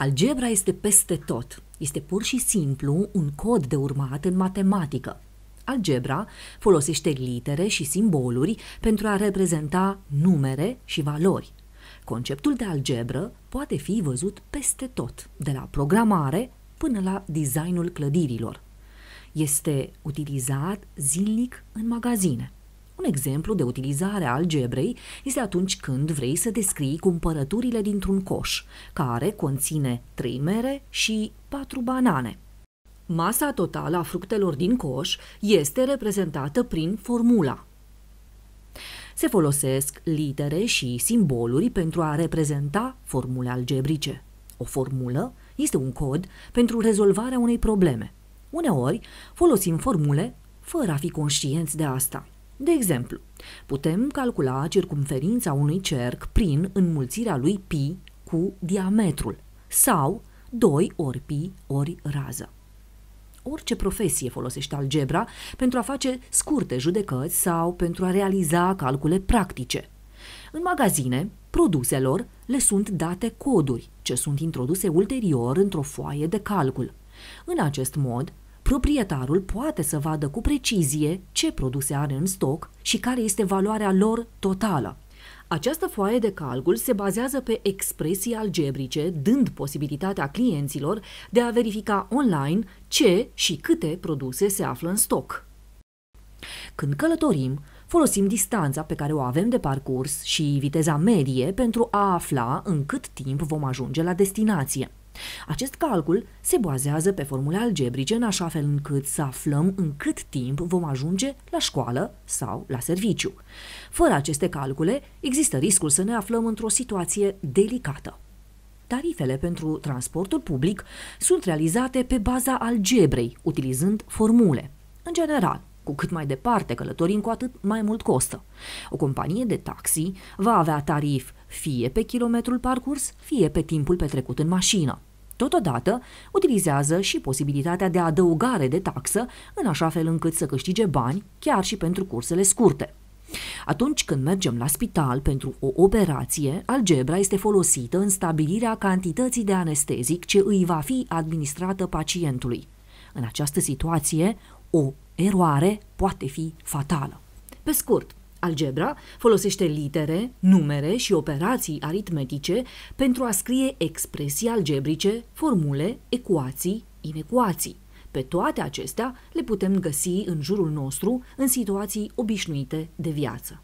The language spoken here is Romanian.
Algebra este peste tot. Este pur și simplu un cod de urmat în matematică. Algebra folosește litere și simboluri pentru a reprezenta numere și valori. Conceptul de algebră poate fi văzut peste tot, de la programare până la designul clădirilor. Este utilizat zilnic în magazine exemplu de utilizare a algebrei este atunci când vrei să descrii cumpărăturile dintr-un coș, care conține trei mere și patru banane. Masa totală a fructelor din coș este reprezentată prin formula. Se folosesc litere și simboluri pentru a reprezenta formule algebrice. O formulă este un cod pentru rezolvarea unei probleme. Uneori folosim formule fără a fi conștienți de asta. De exemplu, putem calcula circumferința unui cerc prin înmulțirea lui pi cu diametrul sau 2 ori pi ori rază. Orice profesie folosește algebra pentru a face scurte judecăți sau pentru a realiza calcule practice. În magazine, produselor le sunt date coduri, ce sunt introduse ulterior într-o foaie de calcul. În acest mod, Proprietarul poate să vadă cu precizie ce produse are în stoc și care este valoarea lor totală. Această foaie de calcul se bazează pe expresii algebrice, dând posibilitatea clienților de a verifica online ce și câte produse se află în stoc. Când călătorim, Folosim distanța pe care o avem de parcurs și viteza medie pentru a afla în cât timp vom ajunge la destinație. Acest calcul se bazează pe formule algebrice în așa fel încât să aflăm în cât timp vom ajunge la școală sau la serviciu. Fără aceste calcule, există riscul să ne aflăm într-o situație delicată. Tarifele pentru transportul public sunt realizate pe baza algebrei, utilizând formule. În general, cu cât mai departe călătorim, cu atât mai mult costă. O companie de taxi va avea tarif fie pe kilometrul parcurs, fie pe timpul petrecut în mașină. Totodată, utilizează și posibilitatea de adăugare de taxă, în așa fel încât să câștige bani chiar și pentru cursele scurte. Atunci când mergem la spital pentru o operație, algebra este folosită în stabilirea cantității de anestezic ce îi va fi administrată pacientului. În această situație, o eroare poate fi fatală. Pe scurt, algebra folosește litere, numere și operații aritmetice pentru a scrie expresii algebrice, formule, ecuații, inecuații. Pe toate acestea le putem găsi în jurul nostru în situații obișnuite de viață.